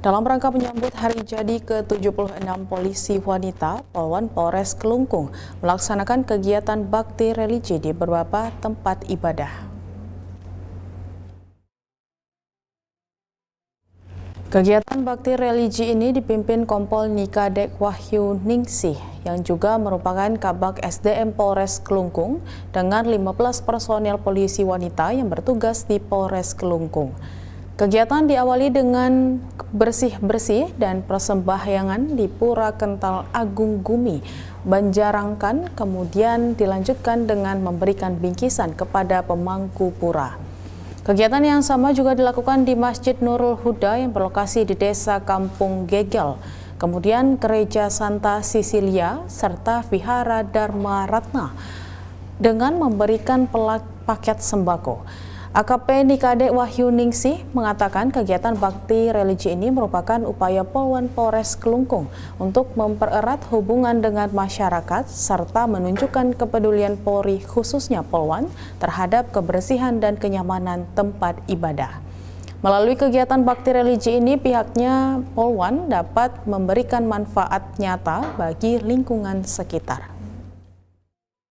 Dalam rangka menyambut hari jadi ke-76 polisi wanita, Polwan Polres Kelungkung melaksanakan kegiatan bakti religi di beberapa tempat ibadah. Kegiatan bakti religi ini dipimpin Kompol Nikadek Wahyu Ningsih yang juga merupakan Kabak SDM Polres Kelungkung dengan 15 personel polisi wanita yang bertugas di Polres Kelungkung. Kegiatan diawali dengan bersih-bersih dan persembahyangan di Pura Kental Agung Gumi, Banjarangkan, kemudian dilanjutkan dengan memberikan bingkisan kepada pemangku pura. Kegiatan yang sama juga dilakukan di Masjid Nurul Huda yang berlokasi di Desa Kampung Gegel, kemudian Gereja Santa Sisilia, serta Vihara Dharma Ratna dengan memberikan paket sembako. AKP Nikade Wahyu Ningsih mengatakan kegiatan bakti religi ini merupakan upaya Polwan Polres Kelungkung untuk mempererat hubungan dengan masyarakat serta menunjukkan kepedulian Polri khususnya Polwan terhadap kebersihan dan kenyamanan tempat ibadah. Melalui kegiatan bakti religi ini pihaknya Polwan dapat memberikan manfaat nyata bagi lingkungan sekitar.